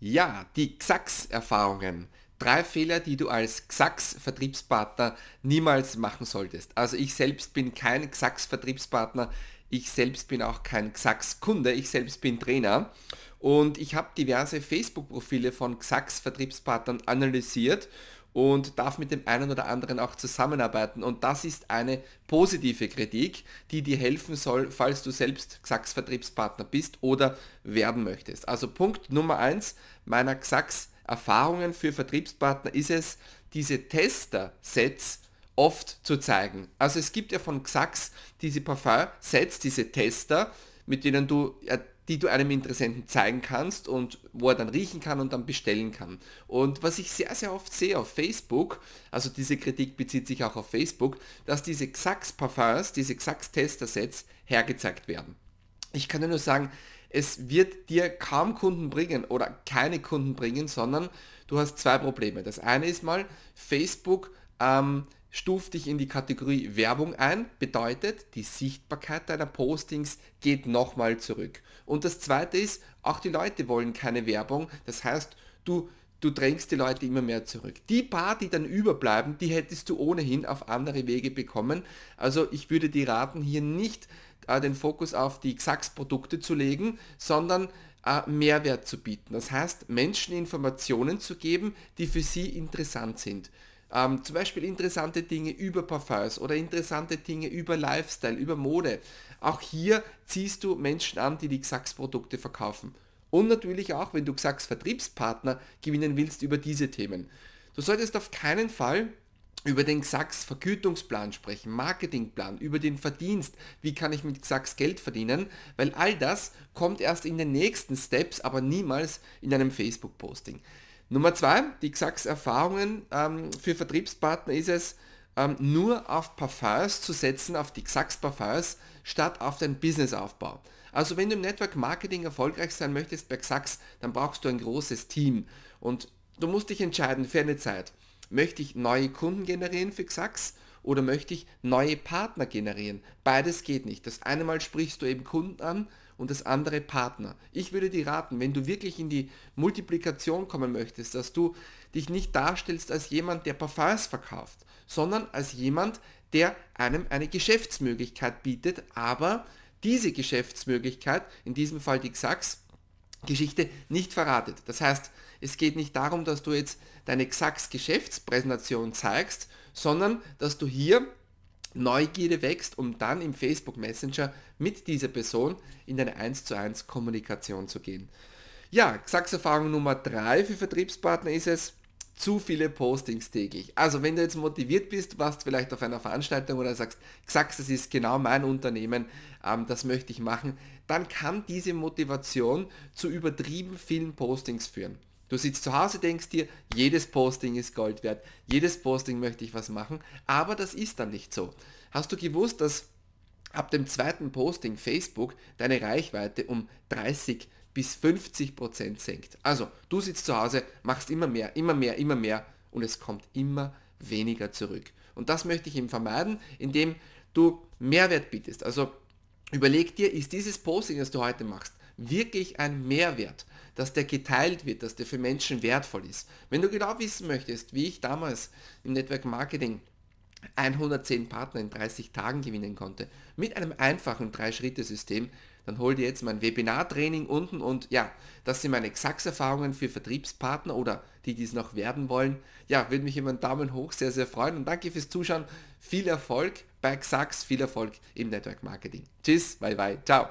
Ja, die Xax-Erfahrungen. Drei Fehler, die du als Xax-Vertriebspartner niemals machen solltest. Also ich selbst bin kein Xax-Vertriebspartner, ich selbst bin auch kein Xax-Kunde, ich selbst bin Trainer und ich habe diverse Facebook-Profile von Xax-Vertriebspartnern analysiert und darf mit dem einen oder anderen auch zusammenarbeiten. Und das ist eine positive Kritik, die dir helfen soll, falls du selbst XAX Vertriebspartner bist oder werden möchtest. Also Punkt Nummer 1 meiner XAX Erfahrungen für Vertriebspartner ist es, diese Tester-Sets oft zu zeigen. Also es gibt ja von Xax diese Parfum-Sets, diese Tester, mit denen du die du einem Interessenten zeigen kannst und wo er dann riechen kann und dann bestellen kann. Und was ich sehr, sehr oft sehe auf Facebook, also diese Kritik bezieht sich auch auf Facebook, dass diese Xax-Parfums, diese Xax-Tester-Sets hergezeigt werden. Ich kann nur sagen, es wird dir kaum Kunden bringen oder keine Kunden bringen, sondern du hast zwei Probleme. Das eine ist mal, Facebook ähm, stuft dich in die Kategorie Werbung ein, bedeutet, die Sichtbarkeit deiner Postings geht nochmal zurück. Und das zweite ist, auch die Leute wollen keine Werbung, das heißt, du du drängst die Leute immer mehr zurück. Die paar, die dann überbleiben, die hättest du ohnehin auf andere Wege bekommen. Also ich würde dir raten, hier nicht äh, den Fokus auf die Xax-Produkte zu legen, sondern äh, Mehrwert zu bieten. Das heißt, Menschen Informationen zu geben, die für sie interessant sind. Ähm, zum Beispiel interessante Dinge über Parfums oder interessante Dinge über Lifestyle, über Mode. Auch hier ziehst du Menschen an, die die Xax-Produkte verkaufen. Und natürlich auch, wenn du Xax-Vertriebspartner gewinnen willst über diese Themen. Du solltest auf keinen Fall über den Xax Vergütungsplan sprechen, Marketingplan, über den Verdienst, wie kann ich mit Xax Geld verdienen, weil all das kommt erst in den nächsten Steps, aber niemals in einem Facebook-Posting. Nummer zwei, die Gesagserfahrungen ähm, für Vertriebspartner ist es, ähm, nur auf Parfums zu setzen, auf die Xax-Parfums, statt auf den Businessaufbau. Also wenn du im Network Marketing erfolgreich sein möchtest bei Xax, dann brauchst du ein großes Team. Und du musst dich entscheiden für eine Zeit. Möchte ich neue Kunden generieren für Xax oder möchte ich neue Partner generieren? Beides geht nicht. Das eine Mal sprichst du eben Kunden an und das andere Partner. Ich würde dir raten, wenn du wirklich in die Multiplikation kommen möchtest, dass du dich nicht darstellst als jemand, der Parfums verkauft, sondern als jemand, der einem eine Geschäftsmöglichkeit bietet, aber diese Geschäftsmöglichkeit, in diesem Fall die Xax, Geschichte nicht verratet. Das heißt, es geht nicht darum, dass du jetzt deine Xax Geschäftspräsentation zeigst, sondern dass du hier Neugierde wächst, um dann im Facebook Messenger mit dieser Person in eine 1 zu 1 Kommunikation zu gehen. Ja, Gesagserfahrung Nummer 3 für Vertriebspartner ist es, zu viele Postings täglich. Also wenn du jetzt motiviert bist, warst vielleicht auf einer Veranstaltung oder sagst, Xax, das ist genau mein Unternehmen, ähm, das möchte ich machen, dann kann diese Motivation zu übertrieben vielen Postings führen. Du sitzt zu Hause, denkst dir, jedes Posting ist Gold wert, jedes Posting möchte ich was machen, aber das ist dann nicht so. Hast du gewusst, dass ab dem zweiten Posting Facebook deine Reichweite um 30 bis 50% Prozent senkt? Also, du sitzt zu Hause, machst immer mehr, immer mehr, immer mehr und es kommt immer weniger zurück. Und das möchte ich eben vermeiden, indem du Mehrwert bietest. Also überleg dir, ist dieses Posting, das du heute machst, wirklich ein Mehrwert, dass der geteilt wird, dass der für Menschen wertvoll ist. Wenn du genau wissen möchtest, wie ich damals im Network Marketing 110 Partner in 30 Tagen gewinnen konnte, mit einem einfachen drei schritte system dann hol dir jetzt mein Webinar-Training unten und ja, das sind meine Exakt-Erfahrungen für Vertriebspartner oder die, die es noch werden wollen. Ja, würde mich über einen Daumen hoch sehr, sehr freuen und danke fürs Zuschauen. Viel Erfolg bei Xax, viel Erfolg im Network Marketing. Tschüss, bye bye, ciao.